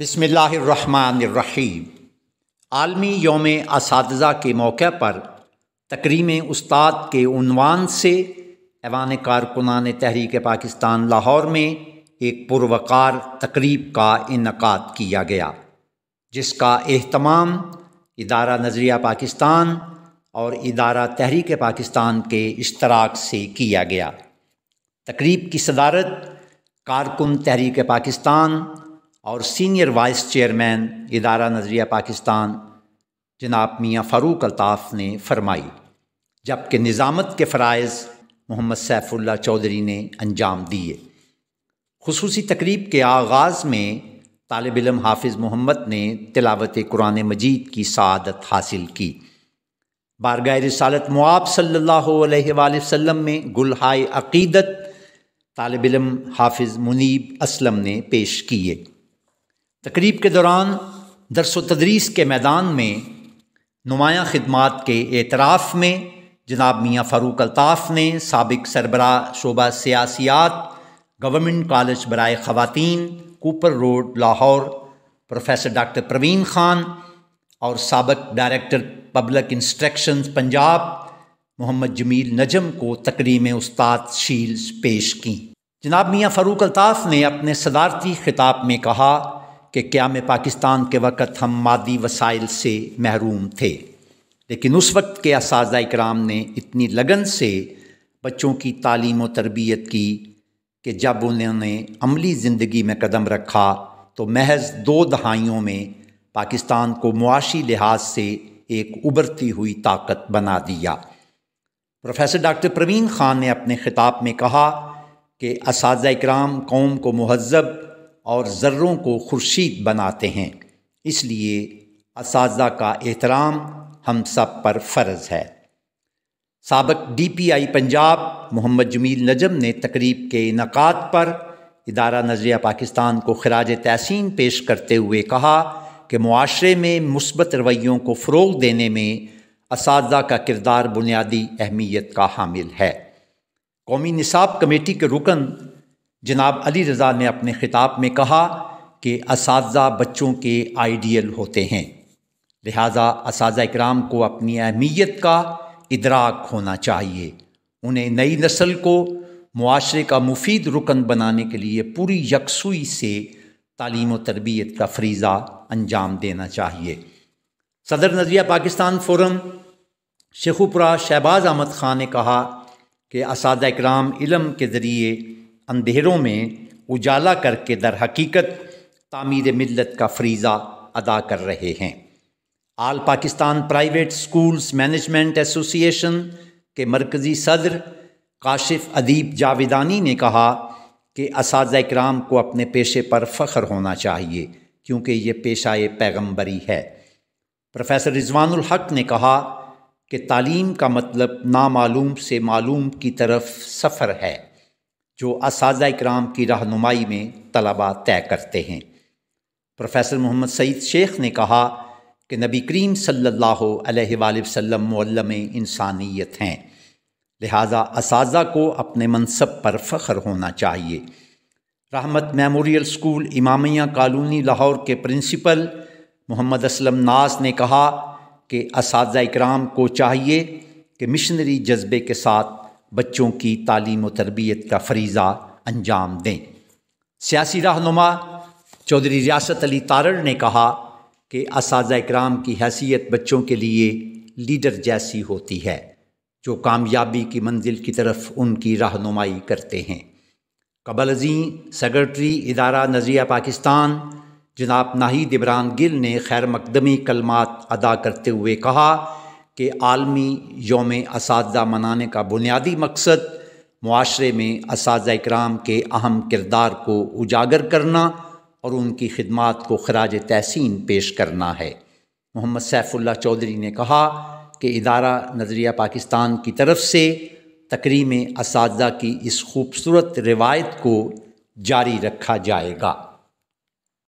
बसमीम आलमी योम इस के मौके पर तकरीम उस्ताद के उनवान से एवान कारकुनान तहरीक पाकिस्तान लाहौर में एक पुरवकार तकरीब का इनका किया गया जिसका अहतमाम इदारा नजरिया पाकिस्तान और इदारा तहरीक पाकिस्तान के इश्तराक से किया गया तकरीब की सदारत कारकुन तहरीक पाकिस्तान और सीनियर वाइस चेयरमैन इदारा नजरिया पाकिस्तान जनाब मियाँ फ़ारूक अल्ताफ़ ने फरमाई जबकि निज़ामत के फ़रज़ मोहम्मद सैफुल्ला चौधरी ने अंजाम दिए खसूस तकरीब के आगाज़ में तालब इलम हाफिज़ मोहम्मद ने तिलावत कुरान मजीद की सदत हासिल की बारगा रसालत मुआब सल्ला वसम में गुलहाय अकीदत तालब इलम हाफिज़ मुनीब असलम ने पेश किए तकरीब के दौरान दरसो तदरीस के मैदान में नुमाया खदमात के एतराफ़ में जनाब मियाँ फ़ारूक अल्ताफ़ ने सबक सरबरा शोबा सियासियात गवर्नमेंट कॉलेज बरए ख़वान cooper road Lahore professor doctor Parveen Khan और सबक director public instruction Punjab Mohammad Jamil Najam को तकरीम उस्ताद शील्स पेश की जनाब मियाँ फ़ारूक अल्ताफ़ ने अपने सदारती खिताब में कहा कि क्या में पाकिस्तान के वक़्त हम मादी वसाइल से महरूम थे लेकिन उस वक्त के इस कराम ने इतनी लगन से बच्चों की तालीम और तरबियत की कि जब उन्होंने अमली ज़िंदगी में कदम रखा तो महज दो दहाइयों में पाकिस्तान को मुआशी लिहाज से एक उबरती हुई ताकत बना दिया प्रोफेसर डॉक्टर प्रवीण खान ने अपने ख़िताब में कहा कि इस कराम कौम को महजब और ज़र्रों को खुर्शीद बनाते हैं इसलिए इस का एहतराम हम सब पर फ़र्ज़ है सबक D P I Punjab Mohammad Jamil Najam ने तकरीब के इनका पर इदारा नजरिया पाकिस्तान को खराज तहसीन पेश करते हुए कहा कि माशरे में मुस्बत रवैयों को फ़रोग देने में इस का किरदार बुनियादी अहमियत का हामिल है कौमी निसाब कमेटी के रुकन जनाब अली रज़ा ने अपने ख़िताब में कहा कि इस बच्चों के आइडियल होते हैं लिहाजा इस कराम को अपनी अहमियत का इदराक होना चाहिए उन्हें नई नस्ल को माशरे का मुफीद रुकन बनाने के लिए पूरी यकसुई से तालीम व तरबियत का फरीज़ा अंजाम देना चाहिए सदर नज़रिया पाकिस्तान फोरम शेखुपुरा शहबाज अहमद ख़ान ने कहा कि इस कराम इलम के ज़रिए अंधेरों में उजाला करके दर हकीकत तामीर मिलत का फरीज़ा अदा कर रहे हैं all Pakistan private schools management association के मरकज़ी सदर काशिफ अदीब जाविदानी ने कहा कि इस कराम को अपने पेशे पर फ़ख्र होना चाहिए क्योंकि ये पेशा पैगम्बरी है प्रोफेसर रिजवानुल हक ने कहा कि तालीम का मतलब नामालूम से मालूम की तरफ सफ़र है जो इस कराम की रहनुमाई में तलबा तय करते हैं प्रोफेसर मोहम्मद सईद शेख ने कहा कि नबी करीम सल्लल्लाहु इंसानियत हैं लिहाजा इस को अपने मनसब पर फ़ख्र होना चाहिए Rehmat memorial school Imamia colony Lahore के प्रिंसिपल मोहम्मद असलम नाज ने कहा कि इस कराम को चाहिए कि मिशनरी जज्बे के साथ बच्चों की तालीम तरबियत का फरीज़ा अंजाम दें सियासी रहनुमा चौधरी रियासत अली तारड़ ने कहा कि इस कराम की हैसियत बच्चों के लिए लीडर जैसी होती है जो कामयाबी की मंजिल की तरफ उनकी रहनुमाई करते हैं कबल अजी सेक्रेटरी इदारा नजरिया पाकिस्तान जनाब नाहिद इमरान गिल ने खैर मकदमी कलमात अदा करते हुए कहा के आलमी योम इस मनाने का बुनियादी मकसद माशरे में इस कराम के अहम किरदार को उजागर करना और उनकी खिदमत को खराज तहसीन पेश करना है मोहम्मद सैफुल्ला चौधरी ने कहा कि इदारा नज़रिया पाकिस्तान की तरफ से तकरीम इस की इस खूबसूरत रिवायत को जारी रखा जाएगा